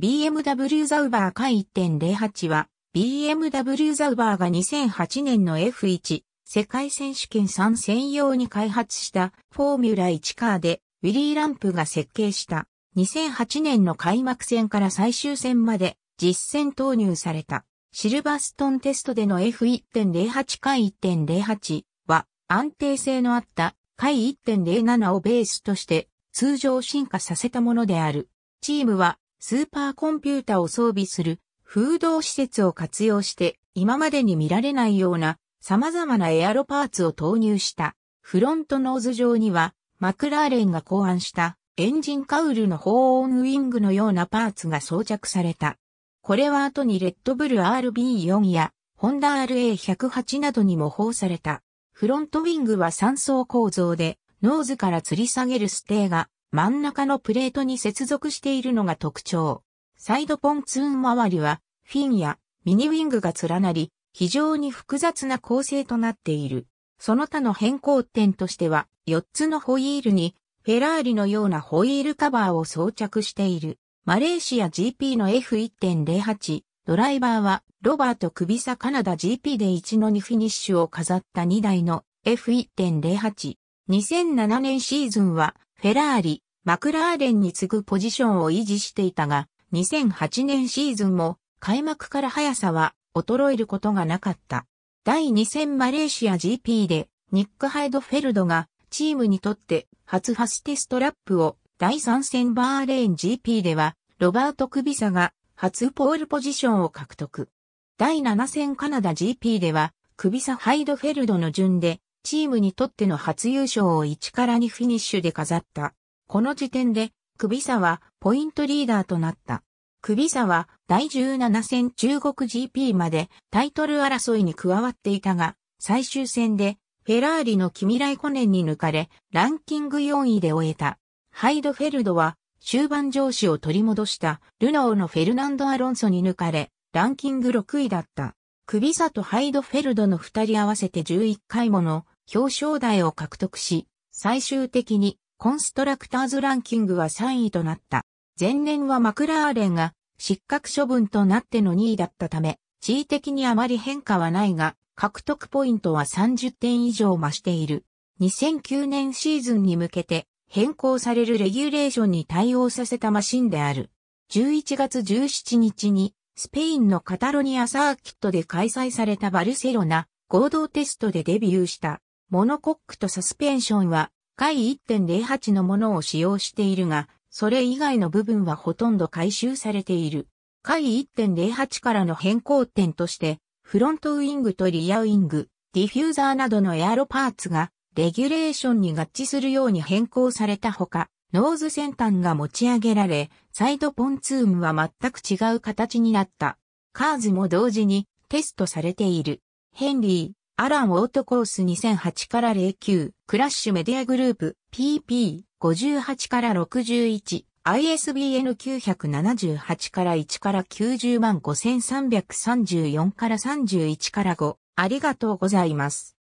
BMW ザウバー回1.08は、BMW ザウバーが2008年の F1 世界選手権3専用に開発したフォーミュラ1カーで、ウィリー・ランプが設計した2008年の開幕戦から最終戦まで実戦投入された。シルバーストンテストでの F1.08 回1.08は安定性のあった回1.07をベースとして通常進化させたものである。チームはスーパーコンピュータを装備する風洞施設を活用して今までに見られないような様々なエアロパーツを投入したフロントノーズ上にはマクラーレンが考案したエンジンカウルのホーンウィングのようなパーツが装着された。これは後にレッドブル RB4 やホンダ RA108 などに模倣された。フロントウィングは3層構造で、ノーズから吊り下げるステーが真ん中のプレートに接続しているのが特徴。サイドポンツーン周りは、フィンやミニウィングが連なり、非常に複雑な構成となっている。その他の変更点としては、4つのホイールに、フェラーリのようなホイールカバーを装着している。マレーシア GP の F1.08、ドライバーは、ロバート・クビサカナダ GP で1の2フィニッシュを飾った2台の F1.08。2007年シーズンは、フェラーリ、マクラーレンに次ぐポジションを維持していたが、2008年シーズンも開幕から速さは衰えることがなかった。第2戦マレーシア GP でニック・ハイドフェルドがチームにとって初ファステストラップを第3戦バーレーン GP ではロバート・クビサが初ポールポジションを獲得。第7戦カナダ GP ではクビサ・ハイドフェルドの順でチームにとっての初優勝を1から2フィニッシュで飾った。この時点で、クビサはポイントリーダーとなった。クビサは第17戦中国 GP までタイトル争いに加わっていたが、最終戦でフェラーリのキミライコネンに抜かれ、ランキング4位で終えた。ハイドフェルドは終盤上司を取り戻したルノーのフェルナンド・アロンソに抜かれ、ランキング6位だった。クビサとハイドフェルドの2人合わせて11回もの表彰台を獲得し、最終的にコンストラクターズランキングは3位となった。前年はマクラーレンが失格処分となっての2位だったため、地位的にあまり変化はないが、獲得ポイントは30点以上増している。2009年シーズンに向けて変更されるレギュレーションに対応させたマシンである。11月17日にスペインのカタロニアサーキットで開催されたバルセロナ合同テストでデビューした。モノコックとサスペンションは、回1.08のものを使用しているが、それ以外の部分はほとんど回収されている。回1.08からの変更点として、フロントウィングとリアウィング、ディフューザーなどのエアロパーツが、レギュレーションに合致するように変更されたほか、ノーズ先端が持ち上げられ、サイドポンツームは全く違う形になった。カーズも同時にテストされている。ヘンリー、アランオートコース2008から09、クラッシュメディアグループ、PP58 から61、ISBN 978から1から90万5334から31から5、ありがとうございます。